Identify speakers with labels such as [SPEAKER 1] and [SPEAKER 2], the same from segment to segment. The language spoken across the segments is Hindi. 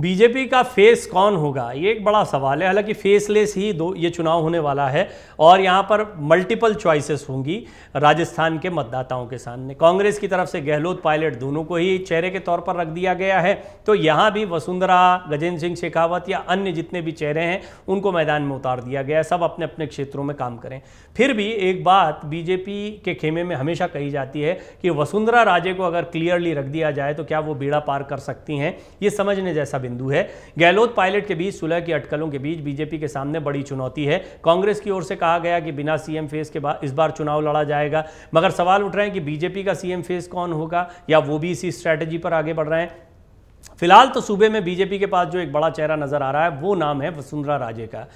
[SPEAKER 1] बीजेपी का फेस कौन होगा ये एक बड़ा सवाल है हालांकि फेसलेस ही दो ये चुनाव होने वाला है और यहाँ पर मल्टीपल चॉइसेस होंगी राजस्थान के मतदाताओं के सामने कांग्रेस की तरफ से गहलोत पायलट दोनों को ही चेहरे के तौर पर रख दिया गया है तो यहाँ भी वसुंधरा गजेंद्र सिंह शेखावत या अन्य जितने भी चेहरे हैं उनको मैदान में उतार दिया गया है सब अपने अपने क्षेत्रों में काम करें फिर भी एक बात बीजेपी के खेमे में हमेशा कही जाती है कि वसुंधरा राजे को अगर क्लियरली रख दिया जाए तो क्या वो बीड़ा पार कर सकती हैं ये समझने जैसा बिंदु है गहलोत पायलट के बीच सुलह की अटकलों के बीच बीजेपी के सामने बड़ी चुनौती है कांग्रेस की ओर से कहा गया कि बिना सीएम फेस के बाद इस बार चुनाव लड़ा जाएगा मगर सवाल उठ रहे हैं कि बीजेपी का सीएम फेस कौन होगा या वो भी इसी स्ट्रैटेजी पर आगे बढ़ रहे हैं फिलहाल तो सूबे में बीजेपी के पास जो एक बड़ा चेहरा नजर आ रहा है वो नाम है वसुंधरा राजे का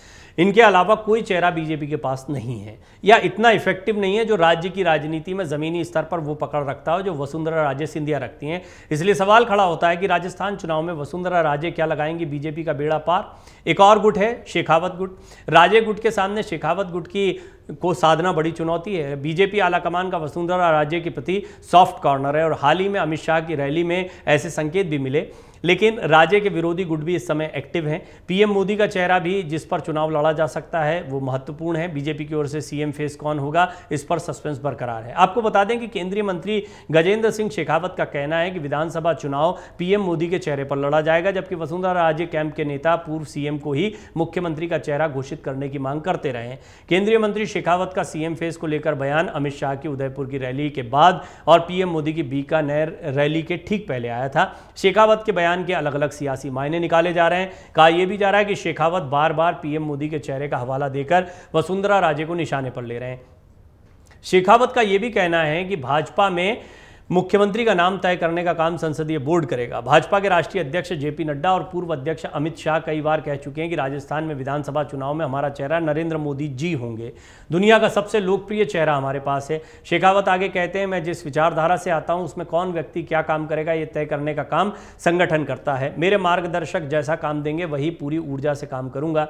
[SPEAKER 1] इनके अलावा कोई चेहरा बीजेपी के पास नहीं है या इतना इफेक्टिव नहीं है जो राज्य की राजनीति में ज़मीनी स्तर पर वो पकड़ रखता हो जो वसुंधरा राजे सिंधिया रखती हैं इसलिए सवाल खड़ा होता है कि राजस्थान चुनाव में वसुंधरा राजे क्या लगाएंगी बीजेपी का बेड़ा पार एक और गुट है शेखावत गुट राजे गुट के सामने शेखावत गुट की को साधना बड़ी चुनौती है बीजेपी आलाकमान का वसुंधरा राज्य के प्रति सॉफ्ट कॉर्नर है और हाल ही में अमित शाह की रैली में ऐसे संकेत भी मिले लेकिन राज्य के विरोधी गुट भी इस समय एक्टिव हैं पीएम मोदी का चेहरा भी जिस पर चुनाव लड़ा जा सकता है वो महत्वपूर्ण है बीजेपी की ओर से सीएम फेस कौन होगा इस पर सस्पेंस बरकरार है आपको बता दें कि केंद्रीय मंत्री गजेंद्र सिंह शेखावत का कहना है कि विधानसभा चुनाव पीएम मोदी के चेहरे पर लड़ा जाएगा जबकि वसुंधरा राजे कैंप के नेता पूर्व सीएम को ही मुख्यमंत्री का चेहरा घोषित करने की मांग करते रहे केंद्रीय मंत्री शेखावत का सीएम फेस को लेकर बयान अमित शाह की उदयपुर की रैली के बाद और पीएम मोदी की बीकानेर रैली के ठीक पहले आया था शेखावत के बयान बयान के अलग अलग सियासी मायने निकाले जा रहे हैं कहा यह भी जा रहा है कि शेखावत बार बार पीएम मोदी के चेहरे का हवाला देकर वसुंधरा राजे को निशाने पर ले रहे हैं शेखावत का यह भी कहना है कि भाजपा में मुख्यमंत्री का नाम तय करने का काम संसदीय बोर्ड करेगा भाजपा के राष्ट्रीय अध्यक्ष जेपी नड्डा और पूर्व अध्यक्ष अमित शाह कई बार कह चुके हैं कि राजस्थान में विधानसभा चुनाव में हमारा चेहरा नरेंद्र मोदी जी होंगे दुनिया का सबसे लोकप्रिय चेहरा हमारे पास है शेखावत आगे कहते हैं मैं जिस विचारधारा से आता हूं उसमें कौन व्यक्ति क्या काम करेगा ये तय करने का काम संगठन करता है मेरे मार्गदर्शक जैसा काम देंगे वही पूरी ऊर्जा से काम करूंगा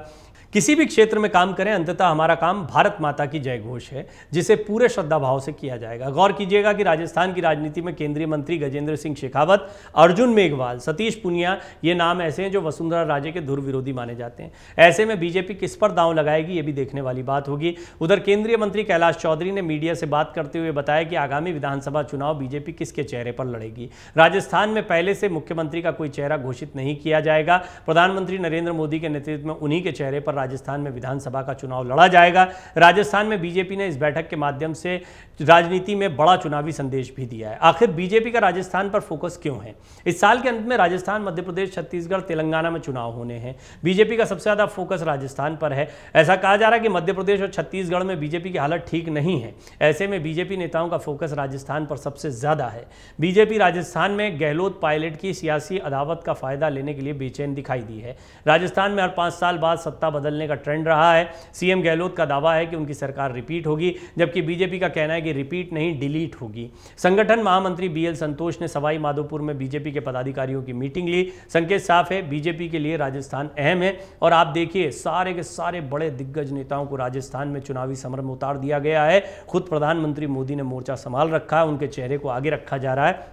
[SPEAKER 1] किसी भी क्षेत्र में काम करें अंततः हमारा काम भारत माता की जय घोष है जिसे पूरे श्रद्धाभाव से किया जाएगा गौर कीजिएगा कि राजस्थान की राजनीति राजनीति में केंद्रीय मंत्री गजेंद्र सिंह शेखावत अर्जुन मेघवाल सतीश पुनिया ये नाम ऐसे हैं जो वसुंधरा राजे के धुर विरोधी माने जाते हैं ऐसे में बीजेपी किस पर दांव लगाएगी ये भी देखने वाली बात होगी उधर केंद्रीय मंत्री कैलाश चौधरी ने मीडिया से बात करते हुए बताया कि आगामी विधानसभा चुनाव बीजेपी किसके चेहरे पर लड़ेगी राजस्थान में पहले से मुख्यमंत्री का कोई चेहरा घोषित नहीं किया जाएगा प्रधानमंत्री नरेंद्र मोदी के नेतृत्व में उन्हीं के चेहरे पर राजस्थान में विधानसभा का चुनाव लड़ा जाएगा राजस्थान में बीजेपी ने इस बैठक के माध्यम से राजनीति में बड़ा चुनावी संदेश भी दिया है है आखिर बीजेपी का राजस्थान पर फोकस क्यों है इस साल के अंत में राजस्थान मध्य प्रदेश छत्तीसगढ़ तेलंगाना में चुनाव होने हैं बीजेपी का सबसे ज़्यादा फोकस राजस्थान पर है ऐसा कहा जा रहा है कि मध्य प्रदेश और छत्तीसगढ़ में बीजेपी की हालत ठीक नहीं है ऐसे में बीजेपी नेताओं का फोकस राजस्थान पर सबसे ज़्यादा है बीजेपी राजस्थान में गहलोत पायलट की सियासी अदावत का फायदा लेने के लिए बेचैन दिखाई दी है राजस्थान में हर पांच साल बाद सत्ता बदलने का ट्रेंड रहा है सीएम गहलोत का दावा है कि उनकी सरकार रिपीट होगी जबकि बीजेपी का कहना है कि रिपीट नहीं डिलीट होगी संगठन महामंत्री बीएल संतोष ने सवाई माधोपुर में बीजेपी के पदाधिकारियों की मीटिंग ली संकेत साफ है बीजेपी के लिए राजस्थान अहम है और आप देखिए सारे के सारे बड़े दिग्गज नेताओं को राजस्थान में चुनावी समर में उतार दिया गया है खुद प्रधानमंत्री मोदी ने मोर्चा संभाल रखा है उनके चेहरे को आगे रखा जा रहा है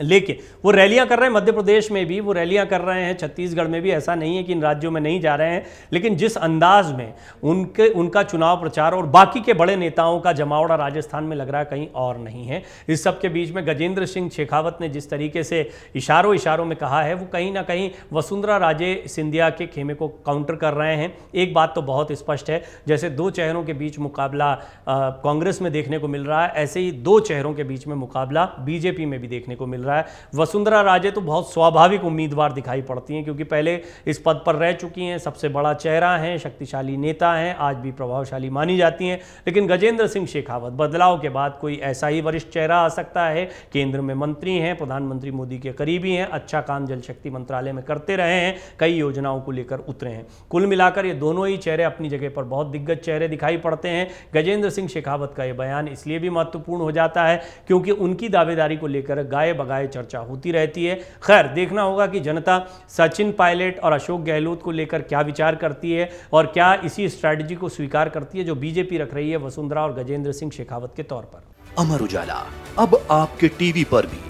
[SPEAKER 1] लेके वो रैलियां कर रहे हैं मध्य प्रदेश में भी वो रैलियां कर रहे हैं छत्तीसगढ़ में भी ऐसा नहीं है कि इन राज्यों में नहीं जा रहे हैं लेकिन जिस अंदाज में उनके उनका चुनाव प्रचार और बाकी के बड़े नेताओं का जमावड़ा राजस्थान में लग रहा है कहीं और नहीं है इस सब के बीच में गजेंद्र सिंह शेखावत ने जिस तरीके से इशारों इशारों में कहा है वो कहीं ना कहीं वसुंधरा राजे सिंधिया के खेमे को काउंटर कर रहे हैं एक बात तो बहुत स्पष्ट है जैसे दो चेहरों के बीच मुकाबला कांग्रेस में देखने को मिल रहा है ऐसे ही दो चेहरों के बीच में मुकाबला बीजेपी में भी देखने को मिल मिल रहा है वसुंधरा राजे तो बहुत स्वाभाविक उम्मीदवार दिखाई पड़ती हैं क्योंकि पहले इस पद पर रह चुकी हैं सबसे बड़ा चेहरा हैं शक्तिशाली नेता हैं आज भी प्रभावशाली मानी जाती हैं लेकिन गजेंद्र सिंह शेखावत बदलाव के बाद कोई ऐसा ही वरिष्ठ चेहरा आ सकता है केंद्र में मंत्री हैं प्रधानमंत्री मोदी के करीबी हैं अच्छा काम जल शक्ति मंत्रालय में करते रहे हैं कई योजनाओं को लेकर उतरे हैं कुल मिलाकर ये दोनों ही चेहरे अपनी जगह पर बहुत दिग्गज चेहरे दिखाई पड़ते हैं गजेंद्र सिंह शेखावत का यह बयान इसलिए भी महत्वपूर्ण हो जाता है क्योंकि उनकी दावेदारी को लेकर गाय बगा लगाए चर्चा होती रहती है खैर देखना होगा कि जनता सचिन पायलट और अशोक गहलोत को लेकर क्या विचार करती है और क्या इसी स्ट्रैटेजी को स्वीकार करती है जो बीजेपी रख रही है वसुंधरा और गजेंद्र सिंह शेखावत के तौर पर अमर उजाला अब आपके टीवी पर भी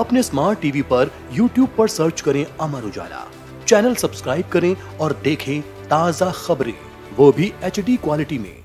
[SPEAKER 1] अपने स्मार्ट टीवी पर यूट्यूब पर सर्च करें अमर उजाला चैनल सब्सक्राइब करें और देखें ताजा खबरें वो भी एच क्वालिटी में